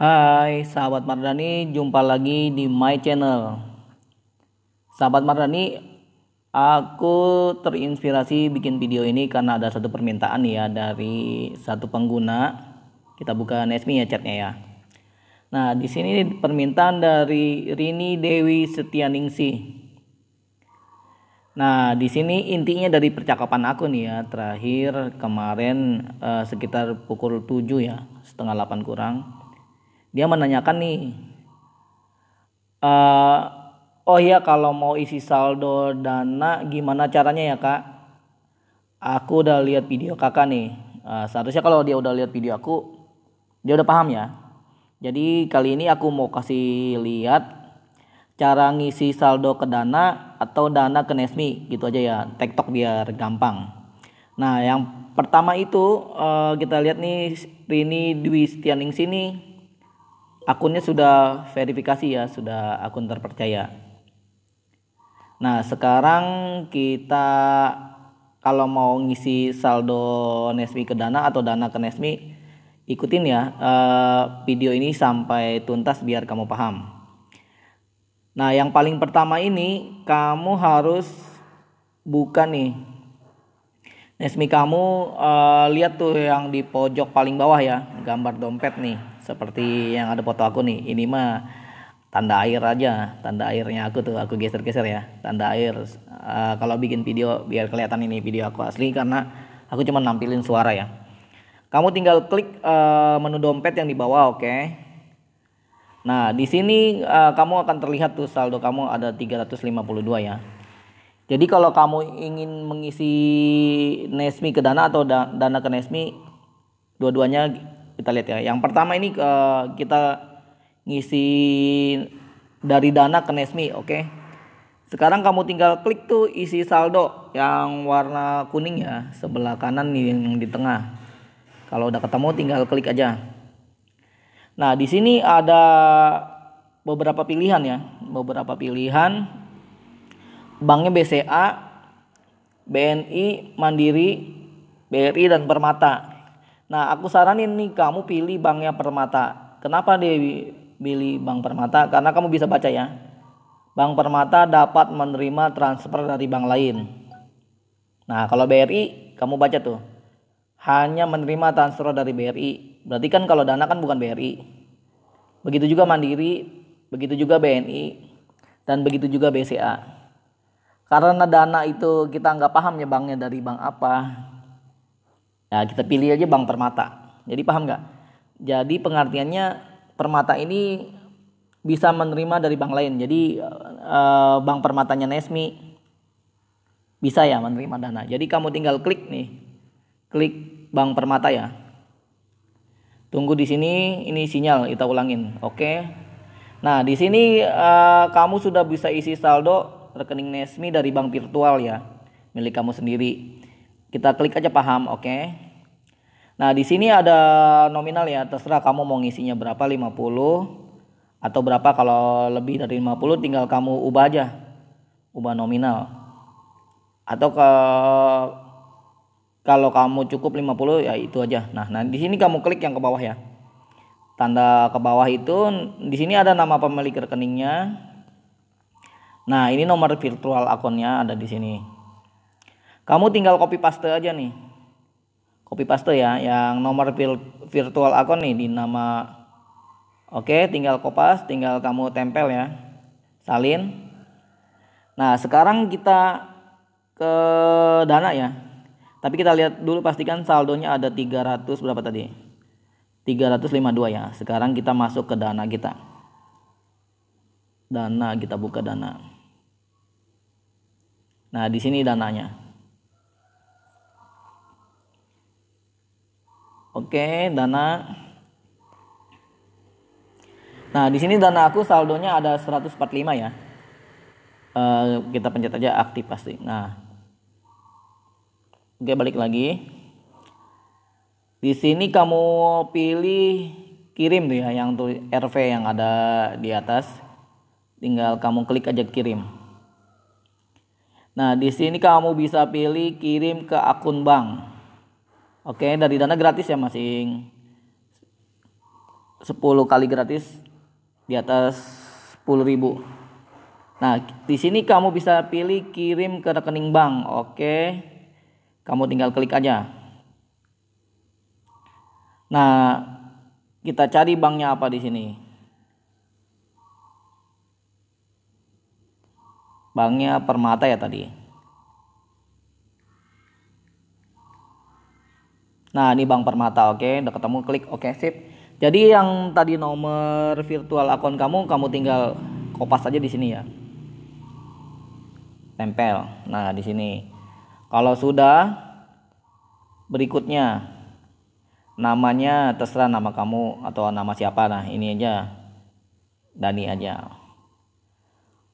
Hai sahabat Mardani, jumpa lagi di my channel. Sahabat Mardani, aku terinspirasi bikin video ini karena ada satu permintaan ya dari satu pengguna. Kita buka Nesmi ya chatnya ya. Nah, di sini permintaan dari Rini Dewi Setianingsi. Nah, di sini intinya dari percakapan aku nih ya, terakhir kemarin eh, sekitar pukul 7 ya, setengah 8 kurang dia menanyakan nih uh, oh iya kalau mau isi saldo dana gimana caranya ya kak aku udah lihat video kakak nih uh, seharusnya kalau dia udah lihat video aku dia udah paham ya jadi kali ini aku mau kasih lihat cara ngisi saldo ke dana atau dana ke Nesmi gitu aja ya tiktok biar gampang nah yang pertama itu uh, kita lihat nih Rini Dwi Setianing sini akunnya sudah verifikasi ya, sudah akun terpercaya. Nah, sekarang kita kalau mau ngisi saldo Nesmi ke Dana atau Dana ke Nesmi, ikutin ya eh, video ini sampai tuntas biar kamu paham. Nah, yang paling pertama ini kamu harus buka nih Nesmi kamu uh, lihat tuh yang di pojok paling bawah ya, gambar dompet nih seperti yang ada foto aku nih ini mah tanda air aja tanda airnya aku tuh aku geser-geser ya tanda air uh, kalau bikin video biar kelihatan ini video aku asli karena aku cuma nampilin suara ya kamu tinggal klik uh, menu dompet yang di bawah oke okay? nah di sini uh, kamu akan terlihat tuh saldo kamu ada 352 ya jadi kalau kamu ingin mengisi Nesmi ke Dana atau dana ke Nesmi dua-duanya kita lihat ya. Yang pertama ini uh, kita ngisi dari Dana ke Nesmi, oke. Okay? Sekarang kamu tinggal klik tuh isi saldo yang warna kuning ya, sebelah kanan nih yang di tengah. Kalau udah ketemu tinggal klik aja. Nah, di sini ada beberapa pilihan ya, beberapa pilihan. Banknya BCA, BNI, Mandiri, BRI dan Permata. Nah, aku saranin nih kamu pilih banknya Permata. Kenapa Dewi pilih Bank Permata? Karena kamu bisa baca ya. Bank Permata dapat menerima transfer dari bank lain. Nah, kalau BRI kamu baca tuh. Hanya menerima transfer dari BRI. Berarti kan kalau Dana kan bukan BRI. Begitu juga Mandiri, begitu juga BNI, dan begitu juga BCA. Karena Dana itu kita nggak paham ya banknya dari bank apa, Nah, kita pilih aja Bank Permata. Jadi paham nggak? Jadi pengertiannya Permata ini bisa menerima dari bank lain. Jadi eh, bank permatanya Nesmi bisa ya menerima dana. Jadi kamu tinggal klik nih. Klik bank permata ya. Tunggu di sini, ini sinyal kita ulangin. Oke. Nah, di sini eh, kamu sudah bisa isi saldo rekening Nesmi dari bank virtual ya milik kamu sendiri. Kita klik aja paham, oke. Okay. Nah, di sini ada nominal ya, terserah kamu mau ngisinya berapa, 50 atau berapa kalau lebih dari 50 tinggal kamu ubah aja. Ubah nominal. Atau ke kalau kamu cukup 50 ya itu aja. Nah, nah di sini kamu klik yang ke bawah ya. Tanda ke bawah itu di sini ada nama pemilik rekeningnya. Nah, ini nomor virtual akunnya ada di sini. Kamu tinggal copy paste aja nih. Copy paste ya, yang nomor virtual account nih di nama. Oke, tinggal kopas, tinggal kamu tempel ya. Salin. Nah, sekarang kita ke dana ya. Tapi kita lihat dulu pastikan saldonya ada 300 berapa tadi? 352 ya. Sekarang kita masuk ke dana kita. Dana kita buka dana. Nah, di sini dananya. Oke, dana. Nah, di sini dana aku saldonya ada 145 ya. E, kita pencet aja aktif pasti. Nah. Oke, balik lagi. Di sini kamu pilih kirim tuh ya yang tuh RV yang ada di atas. Tinggal kamu klik aja kirim. Nah, di sini kamu bisa pilih kirim ke akun bank. Oke, dari dana gratis ya masing. 10 kali gratis di atas 10.000. Nah, di sini kamu bisa pilih kirim ke rekening bank. Oke. Kamu tinggal klik aja. Nah, kita cari banknya apa di sini. Banknya Permata ya tadi. Nah, ini Bank Permata, oke. Okay? Udah ketemu, klik oke, okay, sip. Jadi yang tadi nomor virtual akun kamu, kamu tinggal kopas aja di sini ya. Tempel. Nah, di sini. Kalau sudah berikutnya namanya terserah nama kamu atau nama siapa. Nah, ini aja. Dani aja.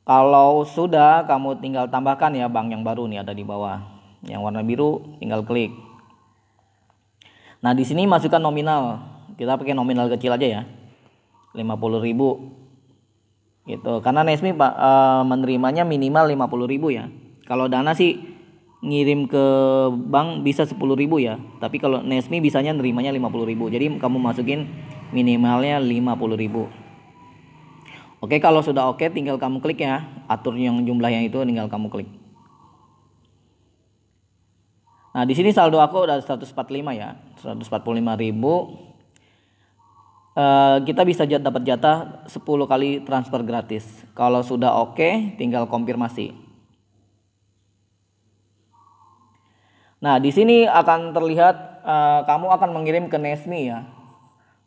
Kalau sudah kamu tinggal tambahkan ya bank yang baru nih ada di bawah. Yang warna biru tinggal klik. Nah, di sini masukkan nominal. Kita pakai nominal kecil aja ya. 50.000 gitu. Karena Nesmi Pak e, menerimanya minimal 50.000 ya. Kalau Dana sih ngirim ke bank bisa 10.000 ya. Tapi kalau Nesmi bisanya nerimanya 50.000. Jadi kamu masukin minimalnya 50.000. Oke, kalau sudah oke tinggal kamu klik ya. Atur yang jumlah yang itu tinggal kamu klik. Nah, di sini saldo aku udah 145 ya. 145.000. ribu. Eh, kita bisa jat, dapat jatah 10 kali transfer gratis. Kalau sudah oke, okay, tinggal konfirmasi. Nah, di sini akan terlihat uh, kamu akan mengirim ke Nesmi ya.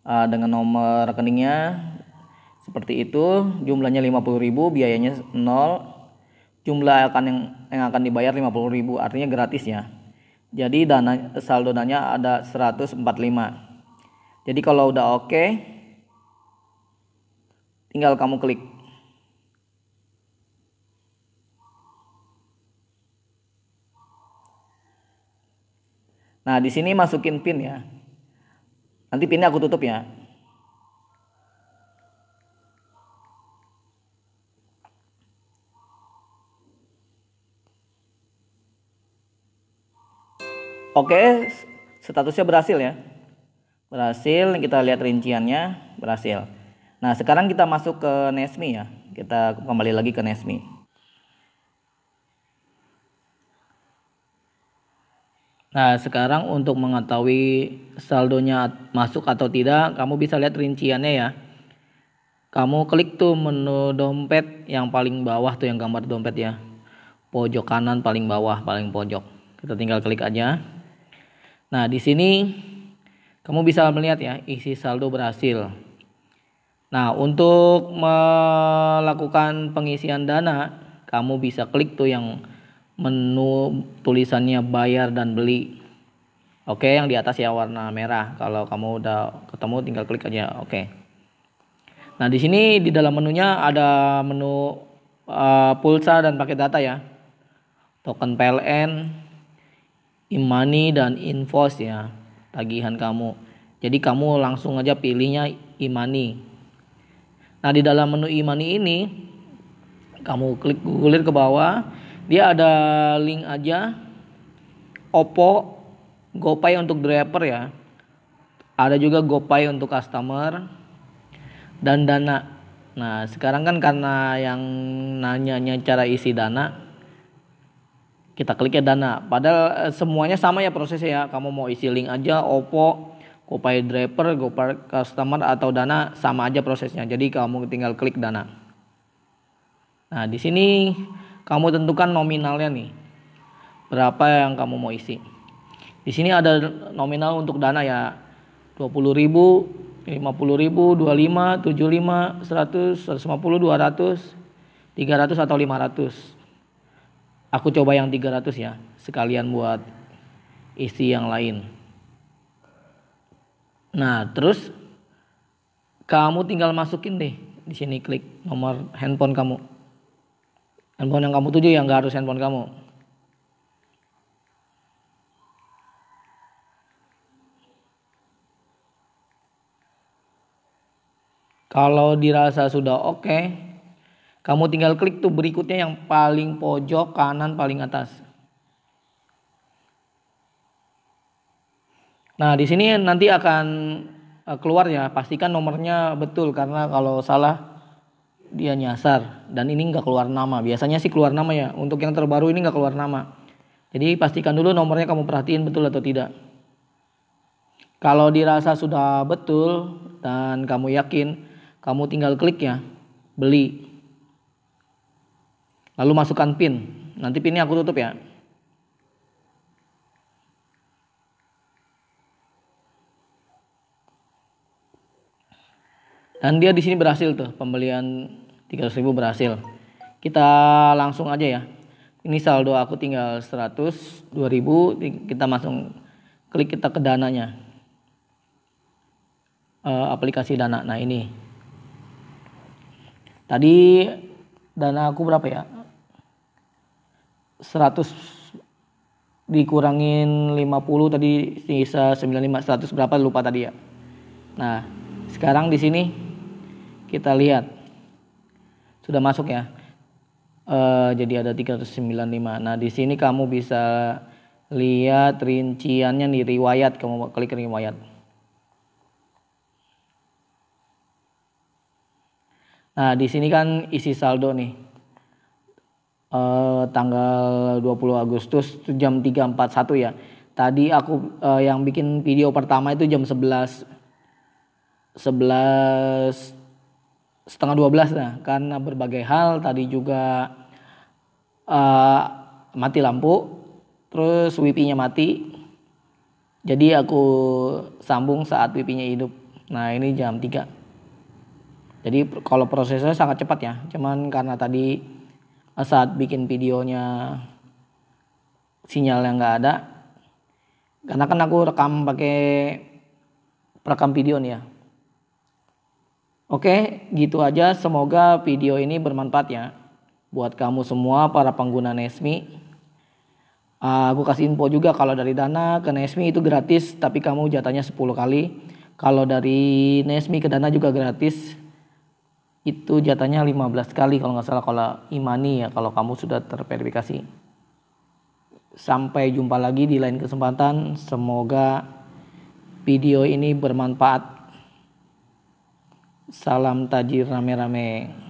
Uh, dengan nomor rekeningnya seperti itu, jumlahnya 50.000, biayanya 0. Jumlah akan yang yang akan dibayar 50.000, artinya gratis ya. Jadi dana saldo dananya ada 145. Jadi kalau udah oke okay, tinggal kamu klik. Nah, di sini masukin pin ya. Nanti pinnya aku tutup ya. Oke, statusnya berhasil ya. Berhasil, kita lihat rinciannya, berhasil. Nah, sekarang kita masuk ke Nesmi ya. Kita kembali lagi ke Nesmi. Nah, sekarang untuk mengetahui saldonya masuk atau tidak, kamu bisa lihat rinciannya ya. Kamu klik tuh menu dompet yang paling bawah tuh yang gambar dompet ya. Pojok kanan paling bawah, paling pojok. Kita tinggal klik aja. Nah, di sini kamu bisa melihat ya, isi saldo berhasil. Nah, untuk melakukan pengisian dana, kamu bisa klik tuh yang menu tulisannya bayar dan beli. Oke, yang di atas ya warna merah. Kalau kamu udah ketemu tinggal klik aja. Oke. Nah, di sini di dalam menunya ada menu uh, pulsa dan paket data ya. Token PLN, imani dan invoice ya tagihan kamu. Jadi kamu langsung aja pilihnya imani. Nah di dalam menu imani ini kamu klik gulir ke bawah, dia ada link aja Oppo GoPay untuk driver ya. Ada juga GoPay untuk customer dan Dana. Nah, sekarang kan karena yang nanyanya cara isi Dana, kita klik ya Dana. Padahal eh, semuanya sama ya prosesnya ya. Kamu mau isi link aja Oppo, Gopay Driver, Gopay Customer atau Dana sama aja prosesnya. Jadi kamu tinggal klik Dana. Nah, di sini kamu tentukan nominalnya nih. Berapa yang kamu mau isi. Di sini ada nominal untuk Dana ya. 20.000, 50.000, 25, 75, 100, 150, 200, 300 atau 500. Aku coba yang 300 ya, sekalian buat isi yang lain. Nah, terus kamu tinggal masukin deh di sini klik nomor handphone kamu. Handphone yang kamu tuju yang nggak harus handphone kamu. Kalau dirasa sudah oke, okay, kamu tinggal klik tuh berikutnya yang paling pojok kanan paling atas. Nah, di sini nanti akan eh, keluar ya, pastikan nomornya betul karena kalau salah dia nyasar dan ini nggak keluar nama. Biasanya sih keluar nama ya. Untuk yang terbaru ini nggak keluar nama. Jadi pastikan dulu nomornya kamu perhatiin betul atau tidak. Kalau dirasa sudah betul dan kamu yakin, kamu tinggal klik ya, beli. Lalu masukkan pin. Nanti pinnya aku tutup ya. Dan dia di sini berhasil tuh pembelian 300.000 berhasil. Kita langsung aja ya. Ini saldo aku tinggal 100, 2000 kita langsung klik kita ke dananya. E, aplikasi Dana. Nah, ini. Tadi dana aku berapa ya? 100 dikurangin 50 tadi sisa 95 100 berapa lupa tadi ya. Nah, sekarang di sini kita lihat sudah masuk ya. E, jadi ada 395. Nah, di sini kamu bisa lihat rinciannya di riwayat, kamu klik riwayat. Nah, di sini kan isi saldo nih uh, tanggal 20 Agustus jam 3.41 ya. Tadi aku uh, yang bikin video pertama itu jam 11 11 setengah 12 nah karena berbagai hal tadi juga uh, mati lampu terus wp nya mati jadi aku sambung saat wp nya hidup nah ini jam 3 jadi kalau prosesnya sangat cepat ya cuman karena tadi saat bikin videonya sinyal yang nggak ada karena kan aku rekam pakai perekam video nih ya Oke, gitu aja. Semoga video ini bermanfaat ya buat kamu semua para pengguna Nesmi. Ah, aku kasih info juga kalau dari Dana ke Nesmi itu gratis, tapi kamu jatahnya 10 kali. Kalau dari Nesmi ke Dana juga gratis itu jatahnya 15 kali kalau nggak salah kalau imani ya kalau kamu sudah terverifikasi. Sampai jumpa lagi di lain kesempatan. Semoga video ini bermanfaat. Salam tajir rame-rame.